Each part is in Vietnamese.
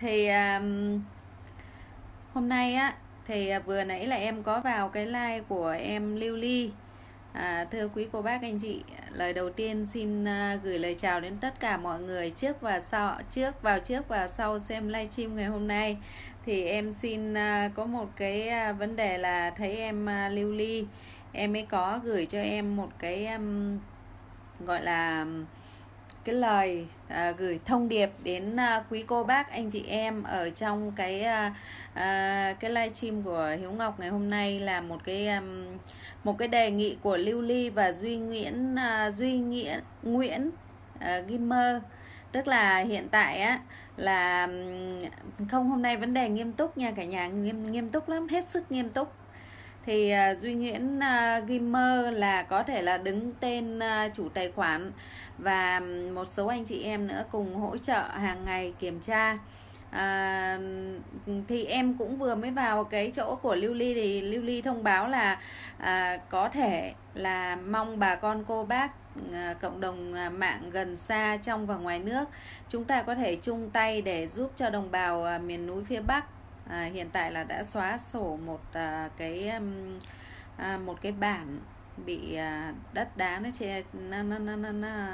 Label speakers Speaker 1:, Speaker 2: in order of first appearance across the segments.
Speaker 1: thì um, hôm nay á thì à, vừa nãy là em có vào cái like của em Lưu Ly à, thưa quý cô bác anh chị lời đầu tiên xin à, gửi lời chào đến tất cả mọi người trước và sau trước vào trước và sau xem livestream ngày hôm nay thì em xin à, có một cái vấn đề là thấy em Lưu Ly em mới có gửi cho em một cái um, gọi là cái lời à, gửi thông điệp đến à, quý cô bác anh chị em ở trong cái à, à, cái livestream của Hiếu Ngọc ngày hôm nay là một cái à, một cái đề nghị của Lưu Ly và Duy Nguyễn à, Duy nguyễn Nguyễn à, Gimmer tức là hiện tại á là không hôm nay vấn đề nghiêm túc nha cả nhà nghiêm nghiêm túc lắm hết sức nghiêm túc thì à, Duy Nguyễn à, Gamer là có thể là đứng tên à, chủ tài khoản và một số anh chị em nữa cùng hỗ trợ hàng ngày kiểm tra à, thì em cũng vừa mới vào cái chỗ của lưu ly thì lưu ly thông báo là à, có thể là mong bà con cô bác à, cộng đồng mạng gần xa trong và ngoài nước chúng ta có thể chung tay để giúp cho đồng bào miền núi phía bắc à, hiện tại là đã xóa sổ một à, cái à, một cái bản bị à, đất đá nó che nó, nó, nó, nó, nó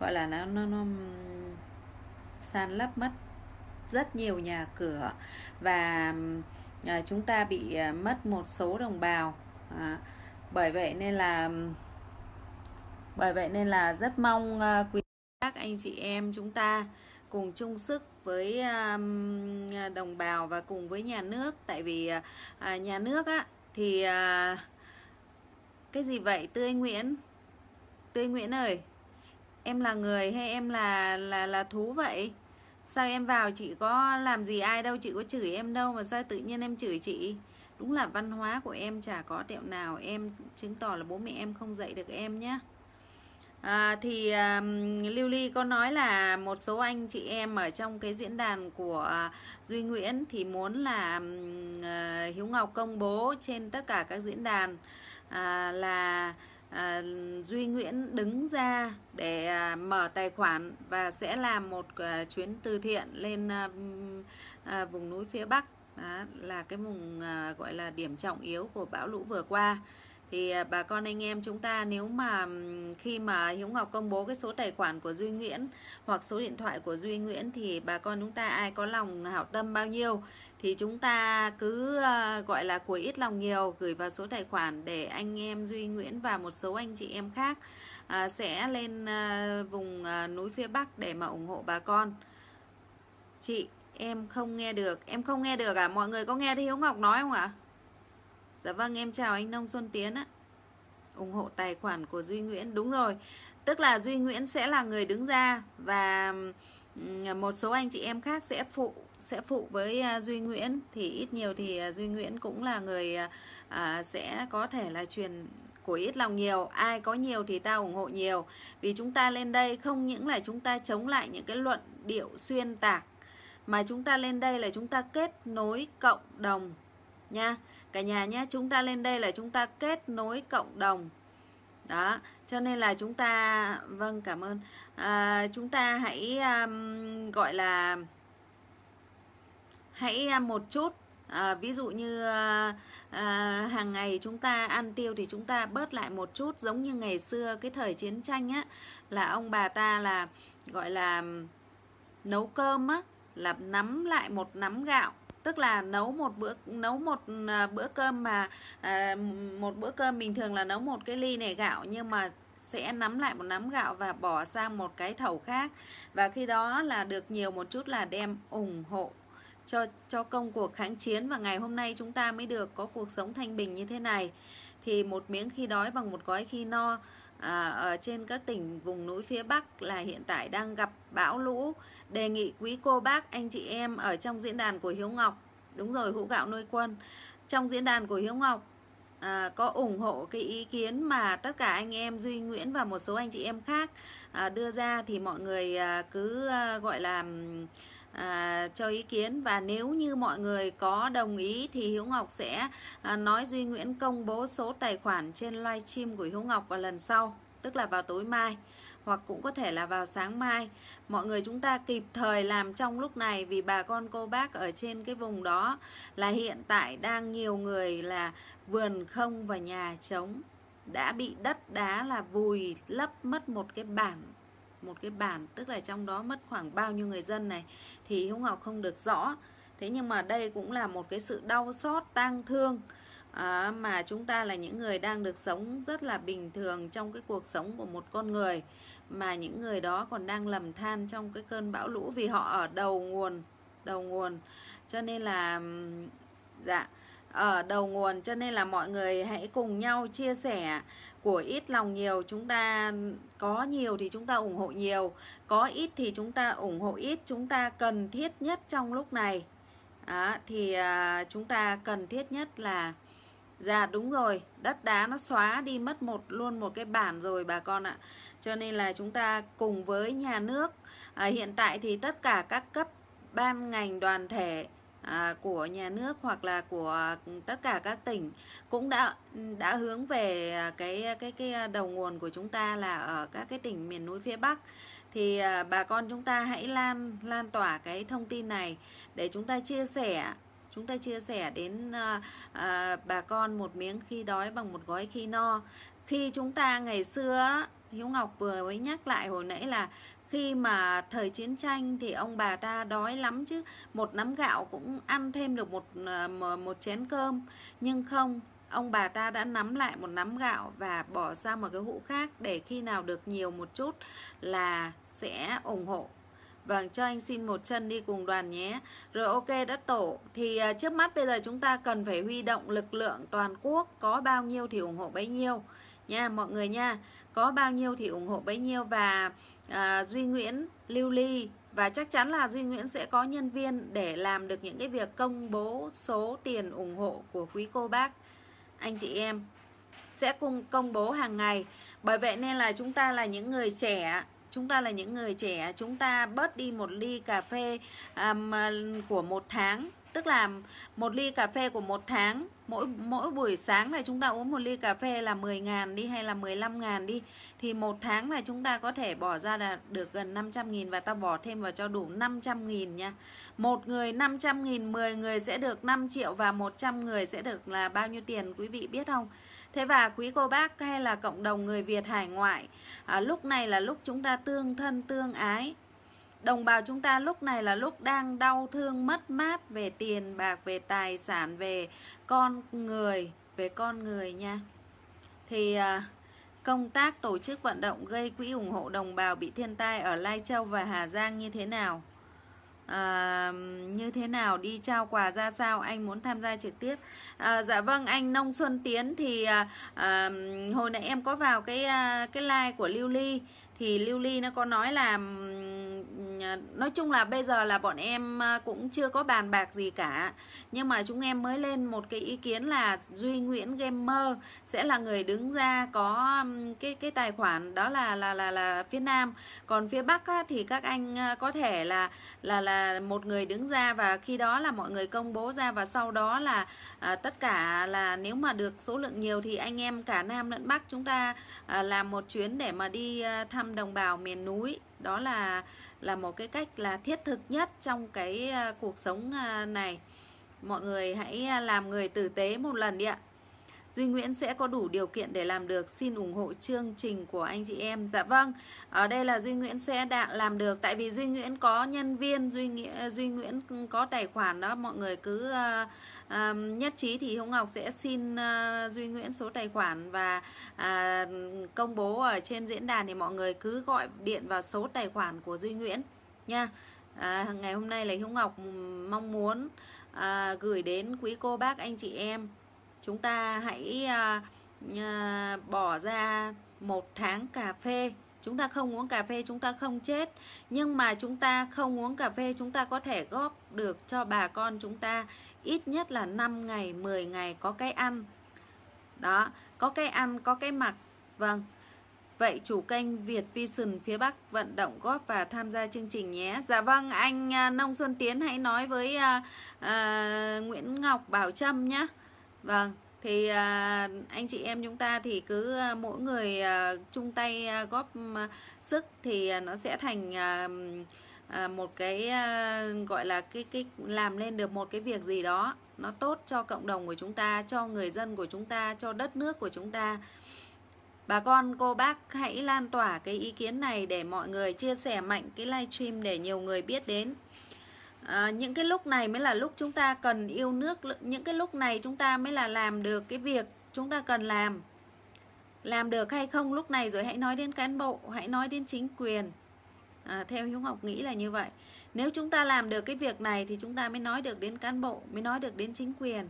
Speaker 1: gọi là nó, nó, nó san lấp mất rất nhiều nhà cửa và à, chúng ta bị à, mất một số đồng bào à, bởi vậy nên là bởi vậy nên là rất mong à, quý các anh chị em chúng ta cùng chung sức với um, đồng bào và cùng với nhà nước tại vì à, nhà nước á thì à, cái gì vậy tươi nguyễn tươi nguyễn ơi em là người hay em là là là thú vậy sao em vào chị có làm gì ai đâu chị có chửi em đâu mà sao tự nhiên em chửi chị đúng là văn hóa của em chả có tiệm nào em chứng tỏ là bố mẹ em không dạy được em nhé À, thì um, Lưu Ly có nói là một số anh chị em ở trong cái diễn đàn của à, Duy Nguyễn thì muốn là um, Hiếu Ngọc công bố trên tất cả các diễn đàn uh, là uh, Duy Nguyễn đứng ra để uh, mở tài khoản và sẽ làm một uh, chuyến từ thiện lên uh, uh, vùng núi phía Bắc đó, là cái vùng uh, gọi là điểm trọng yếu của bão lũ vừa qua thì à, bà con anh em chúng ta nếu mà khi mà Hiếu Ngọc công bố cái số tài khoản của Duy Nguyễn hoặc số điện thoại của Duy Nguyễn thì bà con chúng ta ai có lòng hảo tâm bao nhiêu thì chúng ta cứ à, gọi là của ít lòng nhiều gửi vào số tài khoản để anh em Duy Nguyễn và một số anh chị em khác à, sẽ lên vùng núi phía Bắc để mà ủng hộ bà con. Chị em không nghe được, em không nghe được à? Mọi người có nghe thấy Hiếu Ngọc nói không ạ? À? Dạ vâng em chào anh Nông Xuân Tiến ạ ủng hộ tài khoản của Duy Nguyễn đúng rồi tức là Duy Nguyễn sẽ là người đứng ra và một số anh chị em khác sẽ phụ sẽ phụ với à, Duy Nguyễn thì ít nhiều thì à, Duy Nguyễn cũng là người à, à, sẽ có thể là truyền của ít lòng nhiều ai có nhiều thì ta ủng hộ nhiều vì chúng ta lên đây không những là chúng ta chống lại những cái luận điệu xuyên tạc mà chúng ta lên đây là chúng ta kết nối cộng đồng nha cả nhà nhé chúng ta lên đây là chúng ta kết nối cộng đồng đó cho nên là chúng ta vâng cảm ơn à, chúng ta hãy um, gọi là hãy à, một chút à, ví dụ như à, à, hàng ngày chúng ta ăn tiêu thì chúng ta bớt lại một chút giống như ngày xưa cái thời chiến tranh á là ông bà ta là gọi là nấu cơm á là nắm lại một nắm gạo tức là nấu một bữa nấu một à, bữa cơm mà à, một bữa cơm bình thường là nấu một cái ly này gạo nhưng mà sẽ nắm lại một nắm gạo và bỏ sang một cái thầu khác và khi đó là được nhiều một chút là đem ủng hộ cho cho công cuộc kháng chiến và ngày hôm nay chúng ta mới được có cuộc sống thanh bình như thế này thì một miếng khi đói bằng một gói khi no à, ở trên các tỉnh vùng núi phía Bắc là hiện tại đang gặp bão lũ. Đề nghị quý cô bác, anh chị em ở trong diễn đàn của Hiếu Ngọc, đúng rồi hũ gạo nuôi quân, trong diễn đàn của Hiếu Ngọc à, có ủng hộ cái ý kiến mà tất cả anh em Duy Nguyễn và một số anh chị em khác à, đưa ra thì mọi người à, cứ à, gọi là à, cho ý kiến và nếu như mọi người có đồng ý thì Hiếu Ngọc sẽ à, nói Duy Nguyễn công bố số tài khoản trên livestream của Hiếu Ngọc vào lần sau tức là vào tối mai hoặc cũng có thể là vào sáng mai mọi người chúng ta kịp thời làm trong lúc này vì bà con cô bác ở trên cái vùng đó là hiện tại đang nhiều người là vườn không và nhà trống đã bị đất đá là vùi lấp mất một cái bản một cái bản tức là trong đó mất khoảng bao nhiêu người dân này thì Hiếu Ngọc không được rõ thế nhưng mà đây cũng là một cái sự đau xót tang thương à, mà chúng ta là những người đang được sống rất là bình thường trong cái cuộc sống của một con người mà những người đó còn đang lầm than trong cái cơn bão lũ vì họ ở đầu nguồn đầu nguồn cho nên là dạ ở đầu nguồn cho nên là mọi người hãy cùng nhau chia sẻ của ít lòng nhiều chúng ta có nhiều thì chúng ta ủng hộ nhiều có ít thì chúng ta ủng hộ ít chúng ta cần thiết nhất trong lúc này à, thì chúng ta cần thiết nhất là dạ đúng rồi đất đá nó xóa đi mất một luôn một cái bản rồi bà con ạ cho nên là chúng ta cùng với nhà nước à, hiện tại thì tất cả các cấp ban ngành đoàn thể à, của nhà nước hoặc là của ừ, tất cả các tỉnh cũng đã ừ, đã hướng về à, cái cái cái à, đầu nguồn của chúng ta là ở các cái tỉnh miền núi phía Bắc thì à, bà con chúng ta hãy lan lan tỏa cái thông tin này để chúng ta chia sẻ chúng ta chia sẻ đến à, à, bà con một miếng khi đói bằng một gói khi no khi chúng ta ngày xưa đó, Hiếu Ngọc vừa mới nhắc lại hồi nãy là khi mà thời chiến tranh thì ông bà ta đói lắm chứ một nắm gạo cũng ăn thêm được một ờ, một chén cơm nhưng không ông bà ta đã nắm lại một nắm gạo và bỏ ra một cái hũ khác để khi nào được nhiều một chút là sẽ ủng hộ Vâng, cho anh xin một chân đi cùng đoàn nhé Rồi ok đã tổ Thì ờ, trước mắt bây giờ chúng ta cần phải huy động lực lượng toàn quốc Có bao nhiêu thì ủng hộ bấy nhiêu Nha mọi người nha Có bao nhiêu thì ủng hộ bấy nhiêu Và à, Duy Nguyễn, Lưu Ly và chắc chắn là Duy Nguyễn sẽ có nhân viên để làm được những cái việc công bố số tiền ủng hộ của quý cô bác anh chị em sẽ cùng công bố hàng ngày. Bởi vậy nên là chúng ta là những người trẻ chúng ta là những người trẻ chúng ta bớt đi một ly cà phê um, của một tháng tức là một ly cà phê của một tháng mỗi mỗi buổi sáng là chúng ta uống một ly cà phê là 10 ngàn đi hay là 15 ngàn đi thì một tháng là chúng ta có thể bỏ ra là được gần 500 nghìn và ta bỏ thêm vào cho đủ 500 nghìn nha một người 500 nghìn 10 người sẽ được 5 triệu và 100 người sẽ được là bao nhiêu tiền quý vị biết không Thế và quý cô bác hay là cộng đồng người Việt hải ngoại à, Lúc này là lúc chúng ta tương thân tương ái đồng bào chúng ta lúc này là lúc đang đau thương mất mát về tiền bạc về tài sản về con người về con người nha thì à, công tác tổ chức vận động gây quỹ ủng hộ đồng bào bị thiên tai ở Lai Châu và Hà Giang như thế nào à, như thế nào đi trao quà ra sao anh muốn tham gia trực tiếp à, dạ vâng anh nông xuân tiến thì à, à, hồi nãy em có vào cái à, cái like của lưu ly thì lưu ly nó có nói là Ờ, nói chung là bây giờ là bọn em ờ, cũng chưa có bàn bạc gì cả nhưng mà chúng em mới lên một cái ý kiến là duy nguyễn gamer sẽ là người đứng ra có cái cái tài khoản đó là là là là phía nam còn phía bắc á, thì các anh ờ, có thể là là là một người đứng ra và khi đó là mọi người công bố ra và sau đó là à, tất cả là nếu mà được số lượng nhiều thì anh em cả nam lẫn bắc chúng ta à, làm một chuyến để mà đi thăm đồng bào miền núi đó là là một cái cách là thiết thực nhất trong cái à, cuộc sống à, này mọi người hãy à, làm người tử tế một lần đi ạ Duy Nguyễn sẽ có đủ điều kiện để làm được. Xin ủng hộ chương trình của anh chị em. Dạ vâng, ở đây là Duy Nguyễn sẽ đã làm được. Tại vì Duy Nguyễn có nhân viên, Duy, Nghĩa, Duy Nguyễn có tài khoản đó. Mọi người cứ uh, uh, nhất trí thì Hồng Ngọc sẽ xin uh, Duy Nguyễn số tài khoản và uh, công bố ở trên diễn đàn thì mọi người cứ gọi điện vào số tài khoản của Duy Nguyễn nha. uh, ngày hôm nay là Hiếu Ngọc mong muốn uh, gửi đến quý cô bác anh chị em chúng ta hãy uh, bỏ ra một tháng cà phê chúng ta không uống cà phê chúng ta không chết nhưng mà chúng ta không uống cà phê chúng ta có thể góp được cho bà con chúng ta ít nhất là 5 ngày 10 ngày có cái ăn đó có cái ăn có cái mặc vâng Vậy chủ kênh Việt Vision phía Bắc vận động góp và tham gia chương trình nhé. Dạ vâng, anh ờ, Nông Xuân Tiến hãy nói với uh, uh, Nguyễn Ngọc Bảo Trâm nhé. Vâng, thì à, anh chị em chúng ta thì cứ à, mỗi người à, chung tay góp sức thì nó sẽ thành một cái gọi là cái cái làm lên được một cái việc gì đó nó tốt cho cộng đồng của chúng ta, cho người dân của chúng ta, cho đất nước của chúng ta. Bà con cô bác hãy lan tỏa cái ý kiến này để mọi người chia sẻ mạnh cái livestream để nhiều người biết đến à, những cái lúc này mới là lúc chúng ta cần yêu nước những cái lúc này chúng ta mới là làm được cái việc chúng ta cần làm làm được hay không lúc này rồi hãy nói đến cán bộ hãy nói đến chính quyền à, theo hiếu ngọc nghĩ là như vậy nếu chúng ta làm được cái việc này thì chúng ta mới nói được đến cán bộ mới nói được đến chính quyền